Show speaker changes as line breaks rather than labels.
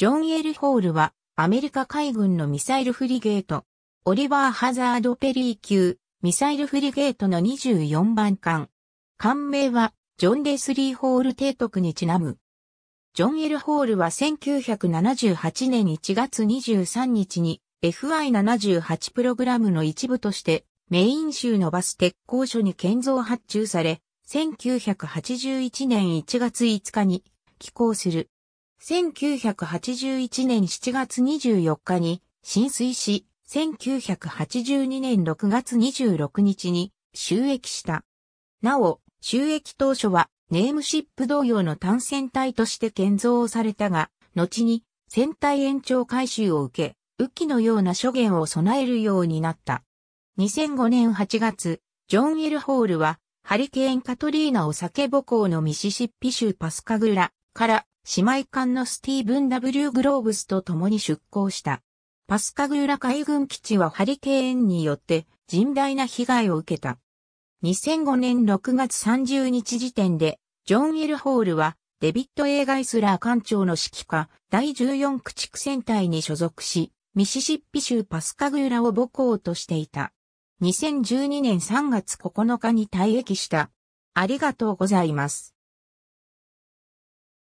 ジョン・エル・ホールは、アメリカ海軍のミサイルフリゲート、オリバー・ハザード・ペリー級、ミサイルフリゲートの24番艦。艦名は、ジョン・レスリー・ホール提督にちなむ。ジョン・エル・ホールは1978年1月23日に FI78 プログラムの一部としてメイン州のバス鉄工所に建造発注され、1981年1月5日に寄港する。1981年7月24日に浸水し、1982年6月26日に収益した。なお、収益当初はネームシップ同様の単船体として建造されたが、後に船体延長改修を受け、雨季のような諸言を備えるようになった。2005年8月、ジョン・エル・ホールは、ハリケーン・カトリーナを酒母校のミシシッピ州パスカグラ、から姉妹艦のスティーブン・ W・ グローブスと共に出港した。パスカグーラ海軍基地はハリケーンによって甚大な被害を受けた。2005年6月30日時点で、ジョン・エル・ホールは、デビッド・ A・ ガイスラー艦長の指揮下、第14駆逐戦隊に所属し、ミシシッピ州パスカグーラを母校としていた。2012年3月9日に退役した。あり
がとうございます。